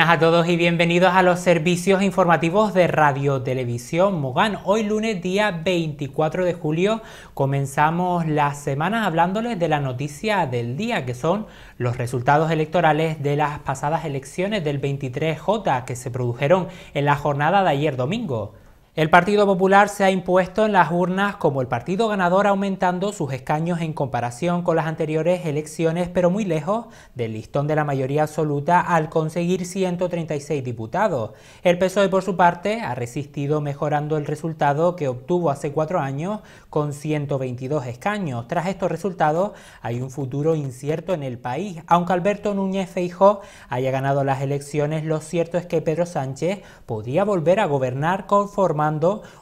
buenas a todos y bienvenidos a los servicios informativos de Radio Televisión Mogán. Hoy lunes día 24 de julio comenzamos las semanas hablándoles de la noticia del día que son los resultados electorales de las pasadas elecciones del 23J que se produjeron en la jornada de ayer domingo. El Partido Popular se ha impuesto en las urnas como el partido ganador aumentando sus escaños en comparación con las anteriores elecciones, pero muy lejos del listón de la mayoría absoluta al conseguir 136 diputados. El PSOE, por su parte, ha resistido mejorando el resultado que obtuvo hace cuatro años con 122 escaños. Tras estos resultados hay un futuro incierto en el país. Aunque Alberto Núñez Feijó haya ganado las elecciones, lo cierto es que Pedro Sánchez podría volver a gobernar conforme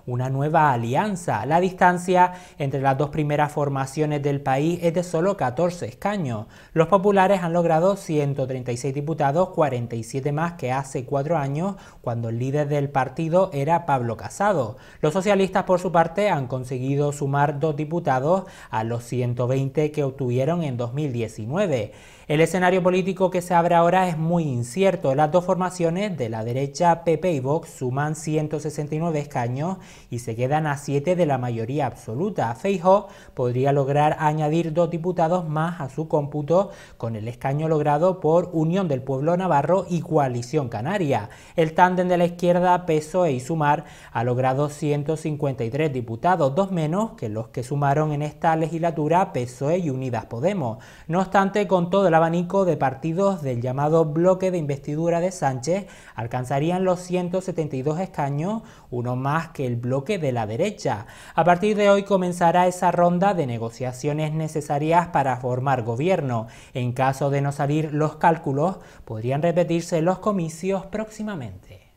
una nueva alianza. La distancia entre las dos primeras formaciones del país es de solo 14 escaños. Los populares han logrado 136 diputados, 47 más que hace cuatro años, cuando el líder del partido era Pablo Casado. Los socialistas, por su parte, han conseguido sumar dos diputados a los 120 que obtuvieron en 2019. El escenario político que se abre ahora es muy incierto. Las dos formaciones de la derecha, PP y Vox, suman 169 escaños y se quedan a 7 de la mayoría absoluta. Feijo podría lograr añadir dos diputados más a su cómputo con el escaño logrado por Unión del Pueblo Navarro y Coalición Canaria. El tándem de la izquierda, PSOE y Sumar, ha logrado 153 diputados, dos menos que los que sumaron en esta legislatura PSOE y Unidas Podemos. No obstante, con todo abanico de partidos del llamado bloque de investidura de Sánchez alcanzarían los 172 escaños, uno más que el bloque de la derecha. A partir de hoy comenzará esa ronda de negociaciones necesarias para formar gobierno. En caso de no salir los cálculos, podrían repetirse los comicios próximamente.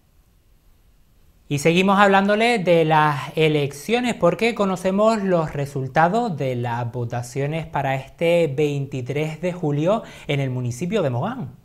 Y seguimos hablándole de las elecciones porque conocemos los resultados de las votaciones para este 23 de julio en el municipio de Mogán.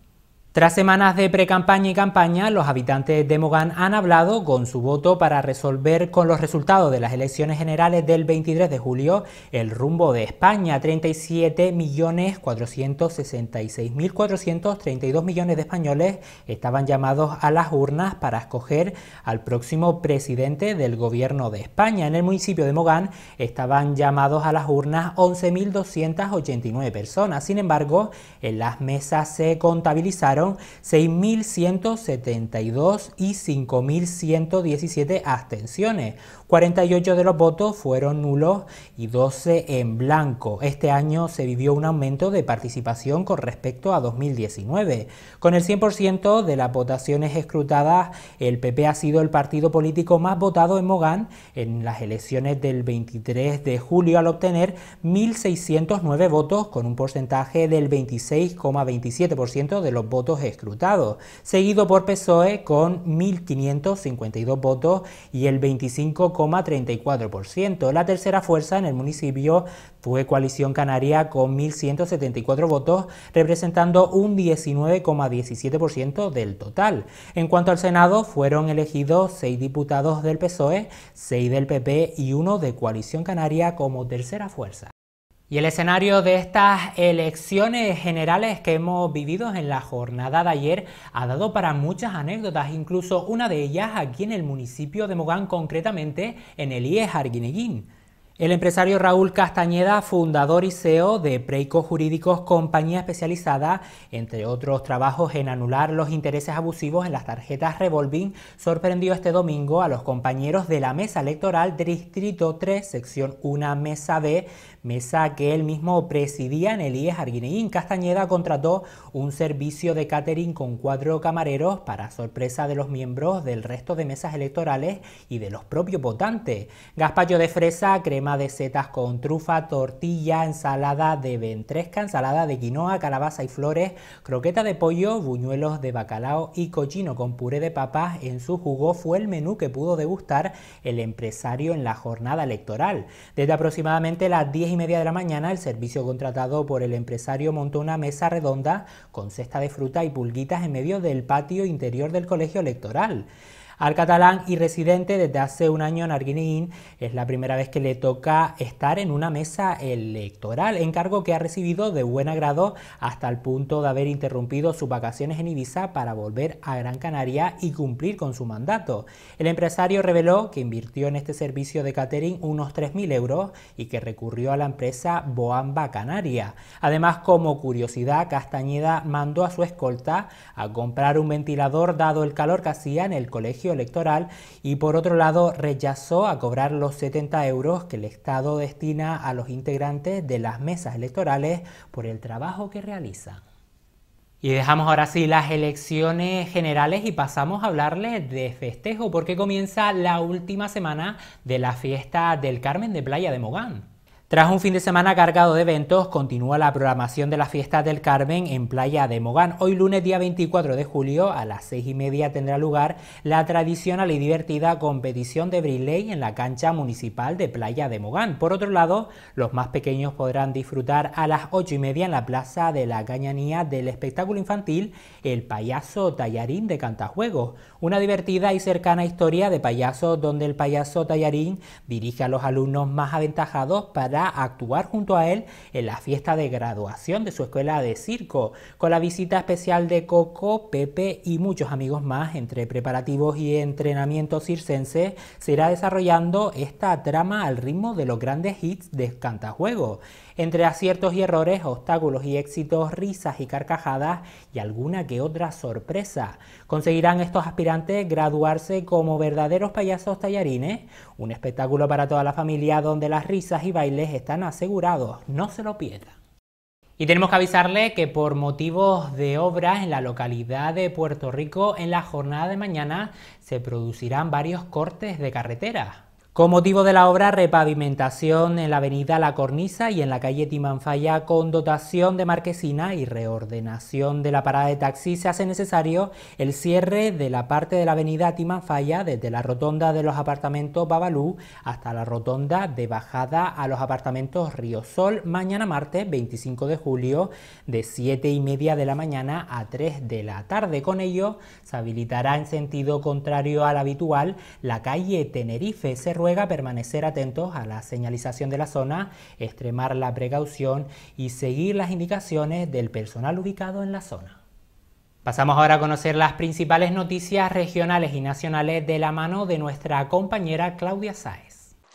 Tras semanas de precampaña y campaña, los habitantes de Mogán han hablado con su voto para resolver con los resultados de las elecciones generales del 23 de julio el rumbo de España. 37.466.432 millones de españoles estaban llamados a las urnas para escoger al próximo presidente del gobierno de España. En el municipio de Mogán estaban llamados a las urnas 11.289 personas. Sin embargo, en las mesas se contabilizaron 6.172 y 5.117 abstenciones, 48 de los votos fueron nulos y 12 en blanco. Este año se vivió un aumento de participación con respecto a 2019. Con el 100% de las votaciones escrutadas, el PP ha sido el partido político más votado en Mogán en las elecciones del 23 de julio al obtener 1.609 votos con un porcentaje del 26,27% de los votos escrutados, seguido por PSOE con 1.552 votos y el 25 la tercera fuerza en el municipio fue Coalición Canaria con 1.174 votos, representando un 19,17% del total. En cuanto al Senado, fueron elegidos seis diputados del PSOE, seis del PP y uno de Coalición Canaria como tercera fuerza. Y el escenario de estas elecciones generales que hemos vivido en la jornada de ayer ha dado para muchas anécdotas, incluso una de ellas aquí en el municipio de Mogán, concretamente en el IES Arguineguín. El empresario Raúl Castañeda, fundador y CEO de Preico Jurídicos, compañía especializada, entre otros trabajos, en anular los intereses abusivos en las tarjetas revolving, sorprendió este domingo a los compañeros de la mesa electoral Distrito 3, sección 1, mesa B, mesa que él mismo presidía en el IES Arguineín. Castañeda contrató un servicio de catering con cuatro camareros para sorpresa de los miembros del resto de mesas electorales y de los propios votantes. gaspacho de fresa, crema de setas con trufa, tortilla, ensalada de ventresca, ensalada de quinoa, calabaza y flores, croqueta de pollo, buñuelos de bacalao y cochino con puré de papas en su jugo fue el menú que pudo degustar el empresario en la jornada electoral. Desde aproximadamente las 10 media de la mañana, el servicio contratado por el empresario montó una mesa redonda con cesta de fruta y pulguitas en medio del patio interior del colegio electoral al catalán y residente desde hace un año en arguinín Es la primera vez que le toca estar en una mesa electoral, encargo que ha recibido de buen agrado hasta el punto de haber interrumpido sus vacaciones en Ibiza para volver a Gran Canaria y cumplir con su mandato. El empresario reveló que invirtió en este servicio de catering unos 3.000 euros y que recurrió a la empresa Boamba Canaria. Además, como curiosidad, Castañeda mandó a su escolta a comprar un ventilador dado el calor que hacía en el colegio electoral y por otro lado rechazó a cobrar los 70 euros que el Estado destina a los integrantes de las mesas electorales por el trabajo que realizan. Y dejamos ahora sí las elecciones generales y pasamos a hablarles de festejo porque comienza la última semana de la fiesta del Carmen de Playa de Mogán. Tras un fin de semana cargado de eventos, continúa la programación de las fiestas del Carmen en Playa de Mogán. Hoy lunes, día 24 de julio, a las seis y media tendrá lugar la tradicional y divertida competición de brilley en la cancha municipal de Playa de Mogán. Por otro lado, los más pequeños podrán disfrutar a las ocho y media en la Plaza de la Cañanía del espectáculo infantil El Payaso Tallarín de Cantajuegos. Una divertida y cercana historia de payaso donde el payaso Tallarín dirige a los alumnos más aventajados para actuar junto a él en la fiesta de graduación de su escuela de circo, con la visita especial de Coco, Pepe y muchos amigos más entre preparativos y entrenamiento circenses, se irá desarrollando esta trama al ritmo de los grandes hits de Cantajuego entre aciertos y errores, obstáculos y éxitos, risas y carcajadas y alguna que otra sorpresa. ¿Conseguirán estos aspirantes graduarse como verdaderos payasos tallarines? Un espectáculo para toda la familia donde las risas y bailes están asegurados, no se lo pierdan. Y tenemos que avisarle que por motivos de obras en la localidad de Puerto Rico, en la jornada de mañana se producirán varios cortes de carretera. Con motivo de la obra, repavimentación en la avenida La Cornisa y en la calle Timanfaya con dotación de marquesina y reordenación de la parada de taxi se hace necesario el cierre de la parte de la avenida Timanfaya desde la rotonda de los apartamentos Babalú hasta la rotonda de bajada a los apartamentos Río Sol mañana martes 25 de julio de 7 y media de la mañana a 3 de la tarde. Con ello se habilitará en sentido contrario al habitual la calle Tenerife. Cerro permanecer atentos a la señalización de la zona, extremar la precaución y seguir las indicaciones del personal ubicado en la zona. Pasamos ahora a conocer las principales noticias regionales y nacionales de la mano de nuestra compañera Claudia Saez.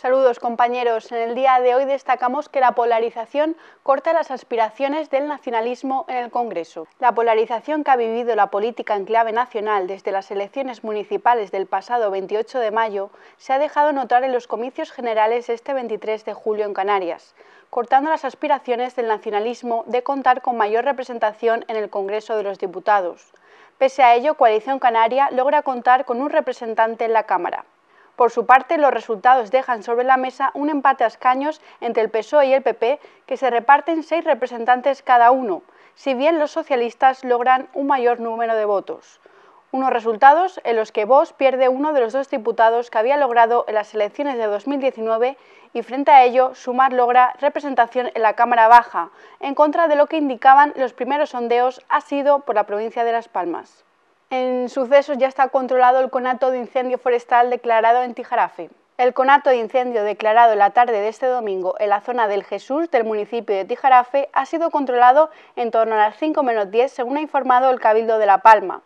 Saludos compañeros. En el día de hoy destacamos que la polarización corta las aspiraciones del nacionalismo en el Congreso. La polarización que ha vivido la política en clave nacional desde las elecciones municipales del pasado 28 de mayo se ha dejado notar en los comicios generales este 23 de julio en Canarias, cortando las aspiraciones del nacionalismo de contar con mayor representación en el Congreso de los Diputados. Pese a ello, Coalición Canaria logra contar con un representante en la Cámara. Por su parte, los resultados dejan sobre la mesa un empate a escaños entre el PSOE y el PP, que se reparten seis representantes cada uno, si bien los socialistas logran un mayor número de votos. Unos resultados en los que Vox pierde uno de los dos diputados que había logrado en las elecciones de 2019 y frente a ello Sumar logra representación en la Cámara Baja, en contra de lo que indicaban los primeros sondeos ha sido por la provincia de Las Palmas. En sucesos ya está controlado el conato de incendio forestal declarado en Tijarafe. El conato de incendio declarado en la tarde de este domingo en la zona del Jesús del municipio de Tijarafe ha sido controlado en torno a las 5 menos 10, según ha informado el Cabildo de La Palma.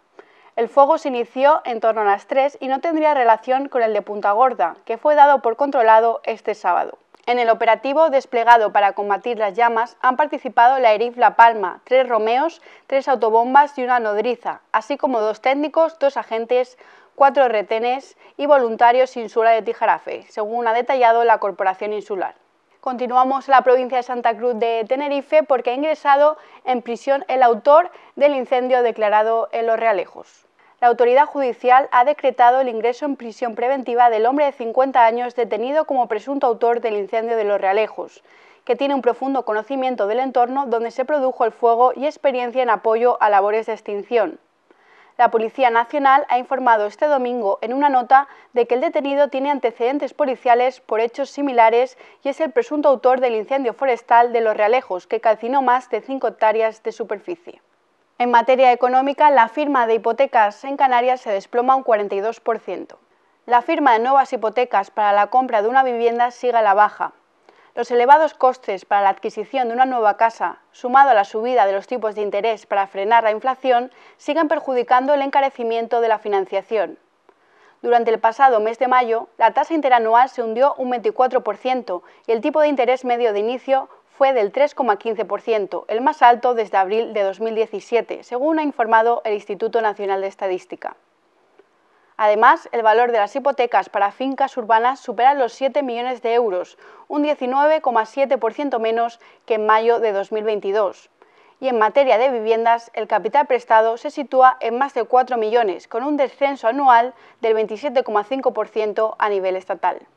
El fuego se inició en torno a las 3 y no tendría relación con el de Punta Gorda, que fue dado por controlado este sábado. En el operativo desplegado para combatir las llamas han participado la ERIF La Palma, tres romeos, tres autobombas y una nodriza, así como dos técnicos, dos agentes, cuatro retenes y voluntarios insula de Tijarafe, según ha detallado la Corporación Insular. Continuamos la provincia de Santa Cruz de Tenerife porque ha ingresado en prisión el autor del incendio declarado en Los Realejos la autoridad judicial ha decretado el ingreso en prisión preventiva del hombre de 50 años detenido como presunto autor del incendio de Los Realejos, que tiene un profundo conocimiento del entorno donde se produjo el fuego y experiencia en apoyo a labores de extinción. La Policía Nacional ha informado este domingo en una nota de que el detenido tiene antecedentes policiales por hechos similares y es el presunto autor del incendio forestal de Los Realejos, que calcinó más de 5 hectáreas de superficie. En materia económica, la firma de hipotecas en Canarias se desploma un 42%. La firma de nuevas hipotecas para la compra de una vivienda sigue a la baja. Los elevados costes para la adquisición de una nueva casa, sumado a la subida de los tipos de interés para frenar la inflación, siguen perjudicando el encarecimiento de la financiación. Durante el pasado mes de mayo, la tasa interanual se hundió un 24% y el tipo de interés medio de inicio fue del 3,15%, el más alto desde abril de 2017, según ha informado el Instituto Nacional de Estadística. Además, el valor de las hipotecas para fincas urbanas supera los 7 millones de euros, un 19,7% menos que en mayo de 2022. Y en materia de viviendas, el capital prestado se sitúa en más de 4 millones, con un descenso anual del 27,5% a nivel estatal.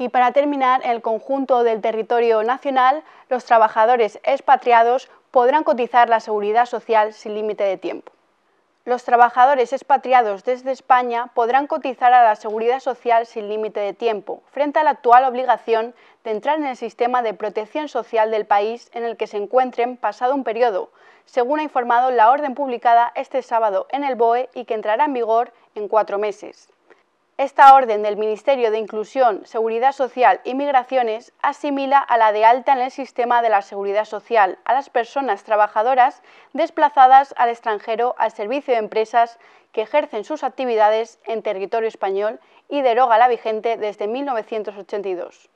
Y para terminar, en el conjunto del territorio nacional, los trabajadores expatriados podrán cotizar la seguridad social sin límite de tiempo. Los trabajadores expatriados desde España podrán cotizar a la seguridad social sin límite de tiempo, frente a la actual obligación de entrar en el sistema de protección social del país en el que se encuentren pasado un periodo, según ha informado la orden publicada este sábado en el BOE y que entrará en vigor en cuatro meses. Esta orden del Ministerio de Inclusión, Seguridad Social y Migraciones asimila a la de alta en el sistema de la seguridad social a las personas trabajadoras desplazadas al extranjero al servicio de empresas que ejercen sus actividades en territorio español y deroga la vigente desde 1982.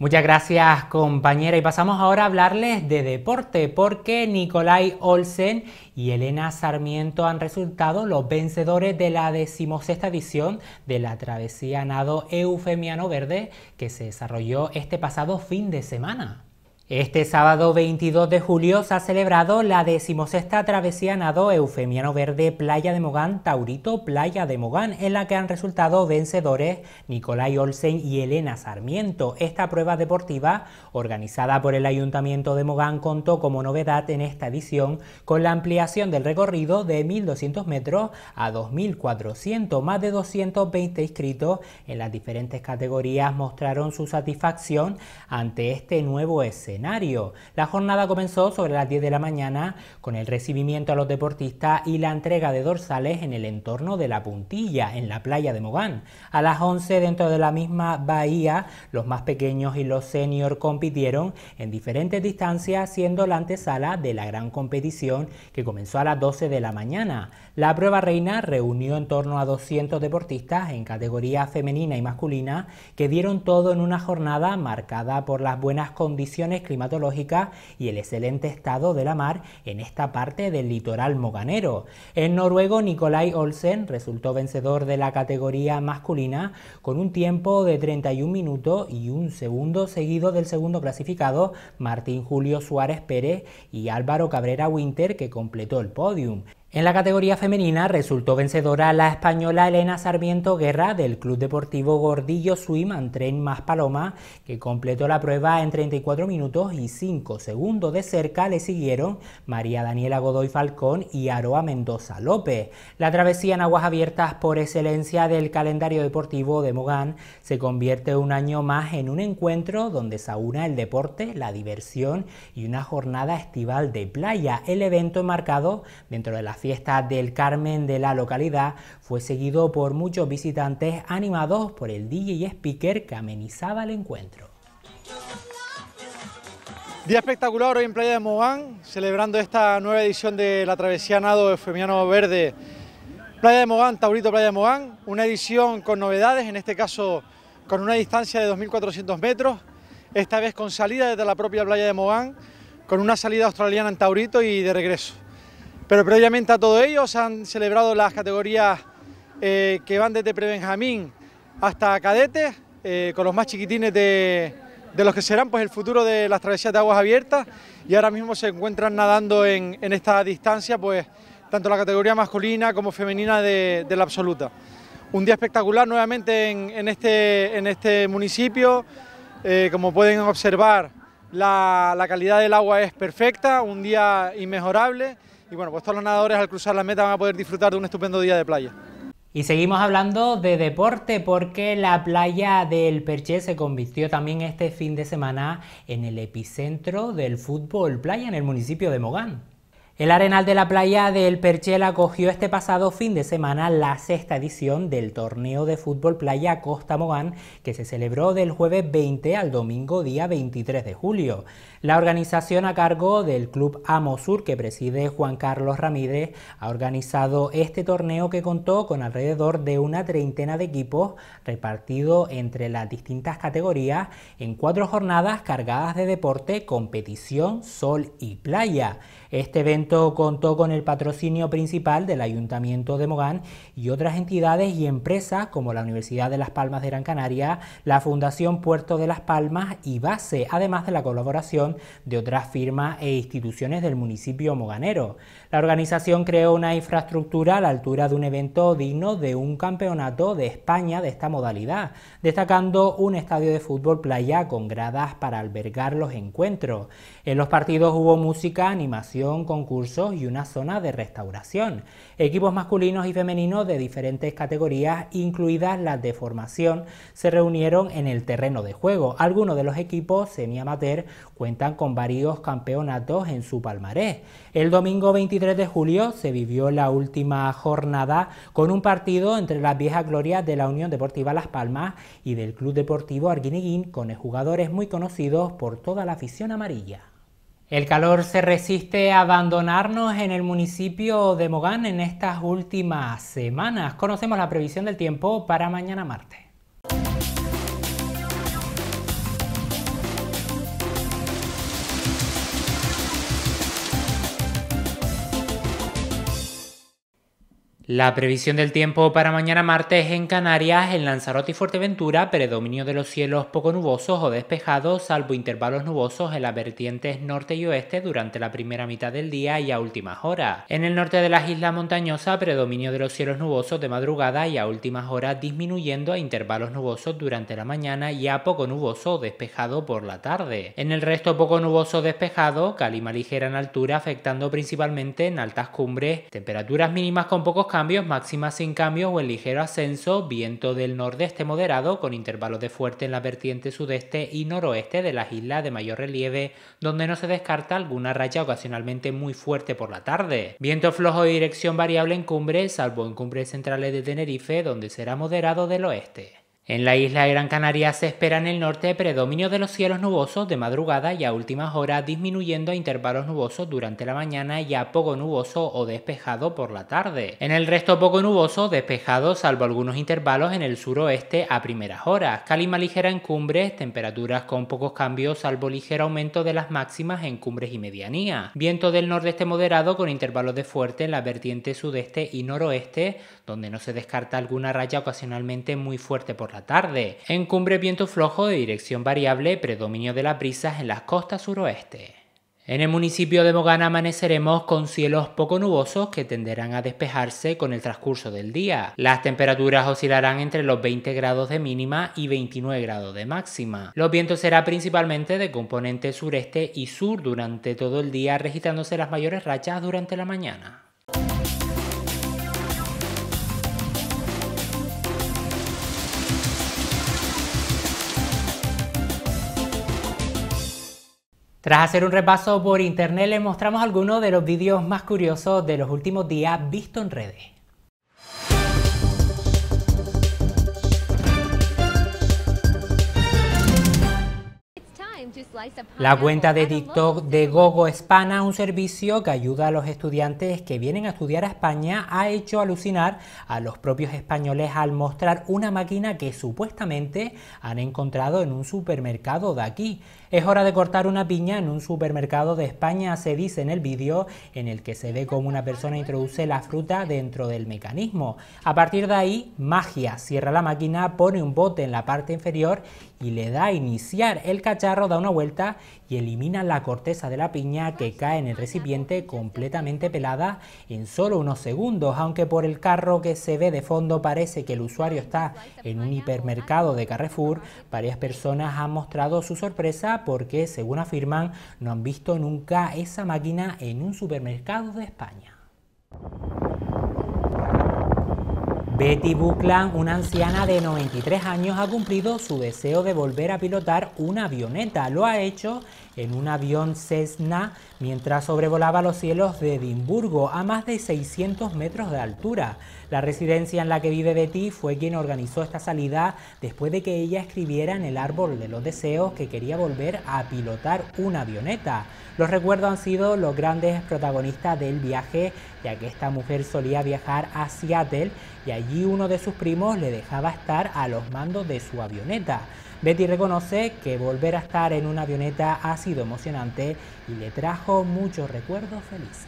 Muchas gracias compañera y pasamos ahora a hablarles de deporte porque Nicolai Olsen y Elena Sarmiento han resultado los vencedores de la decimosexta edición de la travesía nado eufemiano verde que se desarrolló este pasado fin de semana. Este sábado 22 de julio se ha celebrado la decimosexta travesía nado Eufemiano Verde Playa de Mogán Taurito Playa de Mogán, en la que han resultado vencedores Nicolai Olsen y Elena Sarmiento. Esta prueba deportiva, organizada por el Ayuntamiento de Mogán, contó como novedad en esta edición con la ampliación del recorrido de 1.200 metros a 2.400. Más de 220 inscritos en las diferentes categorías mostraron su satisfacción ante este nuevo escenario la jornada comenzó sobre las 10 de la mañana con el recibimiento a los deportistas y la entrega de dorsales en el entorno de la puntilla, en la playa de Mogán. A las 11 dentro de la misma bahía, los más pequeños y los senior compitieron en diferentes distancias, siendo la antesala de la gran competición que comenzó a las 12 de la mañana. La prueba reina reunió en torno a 200 deportistas en categoría femenina y masculina que dieron todo en una jornada marcada por las buenas condiciones climatológica y el excelente estado de la mar en esta parte del litoral moganero. En noruego, Nikolai Olsen resultó vencedor de la categoría masculina con un tiempo de 31 minutos y un segundo seguido del segundo clasificado, Martín Julio Suárez Pérez y Álvaro Cabrera Winter, que completó el podium. En la categoría femenina resultó vencedora la española Elena Sarmiento Guerra del Club Deportivo Gordillo Swim and Tren Más Paloma, que completó la prueba en 34 minutos y 5 segundos de cerca le siguieron María Daniela Godoy Falcón y Aroa Mendoza López. La travesía en aguas abiertas por excelencia del calendario deportivo de Mogán se convierte un año más en un encuentro donde se aúna el deporte, la diversión y una jornada estival de playa, el evento marcado dentro de la fiesta del Carmen de la localidad fue seguido por muchos visitantes animados por el DJ y speaker que amenizaba el encuentro. Día espectacular hoy en Playa de Mogán, celebrando esta nueva edición de la travesía Nado Femiano Verde. Playa de Mogán, Taurito Playa de Mogán, una edición con novedades, en este caso con una distancia de 2.400 metros, esta vez con salida desde la propia Playa de Mogán, con una salida australiana en Taurito y de regreso. Pero previamente a todo ello se han celebrado las categorías eh, que van desde prebenjamín hasta cadete, eh, con los más chiquitines de, los que serán pues, el futuro de las travesías de aguas abiertas y ahora mismo se encuentran nadando en, esta distancia pues tanto la categoría masculina como femenina de, la absoluta. Un día espectacular nuevamente en, en este, este municipio, eh, como pueden observar la, la calidad del agua es perfecta, un día inmejorable. Y bueno, pues todos los nadadores al cruzar la meta van a poder disfrutar de un estupendo día de playa. Y seguimos hablando de deporte porque la playa del Perché se convirtió también este fin de semana en el epicentro del fútbol playa en el municipio de Mogán. El Arenal de la Playa del Perchel acogió este pasado fin de semana la sexta edición del torneo de fútbol playa Costa Mogán que se celebró del jueves 20 al domingo día 23 de julio. La organización a cargo del Club Amosur, que preside Juan Carlos Ramírez, ha organizado este torneo que contó con alrededor de una treintena de equipos repartidos entre las distintas categorías en cuatro jornadas cargadas de deporte, competición, sol y playa. Este evento contó con el patrocinio principal del Ayuntamiento de Mogán y otras entidades y empresas como la Universidad de Las Palmas de Gran Canaria, la Fundación Puerto de Las Palmas y Base, además de la colaboración de otras firmas e instituciones del municipio moganero. La organización creó una infraestructura a la altura de un evento digno de un campeonato de España de esta modalidad, destacando un estadio de fútbol playa con gradas para albergar los encuentros. En los partidos hubo música, animación, concursos y una zona de restauración. Equipos masculinos y femeninos de diferentes categorías, incluidas las de formación, se reunieron en el terreno de juego. Algunos de los equipos semiamateur cuentan con varios campeonatos en su palmarés. El domingo 23 de julio se vivió la última jornada con un partido entre las viejas glorias de la Unión Deportiva Las Palmas y del Club Deportivo Arguineguín con jugadores muy conocidos por toda la afición amarilla. El calor se resiste a abandonarnos en el municipio de Mogán en estas últimas semanas. Conocemos la previsión del tiempo para mañana martes. La previsión del tiempo para mañana martes en Canarias, en Lanzarote y Fuerteventura, predominio de los cielos poco nubosos o despejados, salvo intervalos nubosos en las vertientes norte y oeste durante la primera mitad del día y a últimas horas. En el norte de las islas montañosas, predominio de los cielos nubosos de madrugada y a últimas horas disminuyendo a intervalos nubosos durante la mañana y a poco nuboso o despejado por la tarde. En el resto poco nuboso despejado, calima ligera en altura afectando principalmente en altas cumbres, temperaturas mínimas con pocos cambios cambios, máximas sin cambios o en ligero ascenso, viento del nordeste moderado con intervalos de fuerte en la vertiente sudeste y noroeste de las islas de mayor relieve, donde no se descarta alguna raya ocasionalmente muy fuerte por la tarde. Viento flojo de dirección variable en cumbres, salvo en cumbres centrales de Tenerife, donde será moderado del oeste. En la isla de Gran Canaria se espera en el norte predominio de los cielos nubosos de madrugada y a últimas horas disminuyendo a intervalos nubosos durante la mañana y a poco nuboso o despejado por la tarde. En el resto poco nuboso, despejado salvo algunos intervalos en el suroeste a primeras horas. Calima ligera en cumbres, temperaturas con pocos cambios salvo ligero aumento de las máximas en cumbres y medianía. Viento del nordeste moderado con intervalos de fuerte en la vertiente sudeste y noroeste, donde no se descarta alguna raya ocasionalmente muy fuerte por la tarde. En cumbre viento flojo de dirección variable, predominio de las brisas en las costas suroeste. En el municipio de Mogana amaneceremos con cielos poco nubosos que tenderán a despejarse con el transcurso del día. Las temperaturas oscilarán entre los 20 grados de mínima y 29 grados de máxima. Los vientos serán principalmente de componente sureste y sur durante todo el día, registrándose las mayores rachas durante la mañana. Tras hacer un repaso por internet, les mostramos algunos de los vídeos más curiosos de los últimos días visto en redes. La cuenta de TikTok de Gogo Hispana, un servicio que ayuda a los estudiantes que vienen a estudiar a España, ha hecho alucinar a los propios españoles al mostrar una máquina que supuestamente han encontrado en un supermercado de aquí. Es hora de cortar una piña en un supermercado de España, se dice en el vídeo, en el que se ve cómo una persona introduce la fruta dentro del mecanismo. A partir de ahí, magia, cierra la máquina, pone un bote en la parte inferior y le da a iniciar. El cacharro da una vuelta y elimina la corteza de la piña que cae en el recipiente completamente pelada en solo unos segundos, aunque por el carro que se ve de fondo parece que el usuario está en un hipermercado de Carrefour, varias personas han mostrado su sorpresa porque, según afirman, no han visto nunca esa máquina en un supermercado de España. Betty Buckland, una anciana de 93 años, ha cumplido su deseo de volver a pilotar una avioneta. Lo ha hecho en un avión Cessna mientras sobrevolaba los cielos de Edimburgo a más de 600 metros de altura. La residencia en la que vive Betty fue quien organizó esta salida después de que ella escribiera en el árbol de los deseos que quería volver a pilotar una avioneta. Los recuerdos han sido los grandes protagonistas del viaje, ya que esta mujer solía viajar a Seattle y allí uno de sus primos le dejaba estar a los mandos de su avioneta. Betty reconoce que volver a estar en una avioneta ha sido emocionante y le trajo muchos recuerdos felices.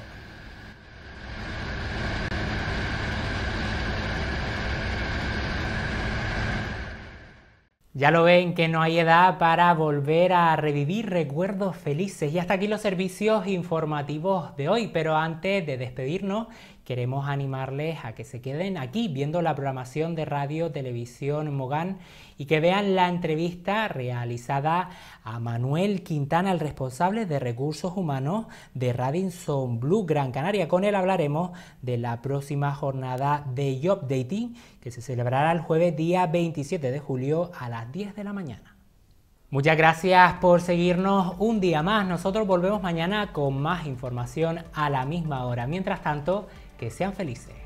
Ya lo ven que no hay edad para volver a revivir recuerdos felices. Y hasta aquí los servicios informativos de hoy, pero antes de despedirnos, queremos animarles a que se queden aquí viendo la programación de Radio Televisión Mogán y que vean la entrevista realizada a Manuel Quintana, el responsable de recursos humanos de Radinson Blue Gran Canaria. Con él hablaremos de la próxima jornada de Job Dating que se celebrará el jueves día 27 de julio a las 10 de la mañana. Muchas gracias por seguirnos un día más. Nosotros volvemos mañana con más información a la misma hora. Mientras tanto, que sean felices.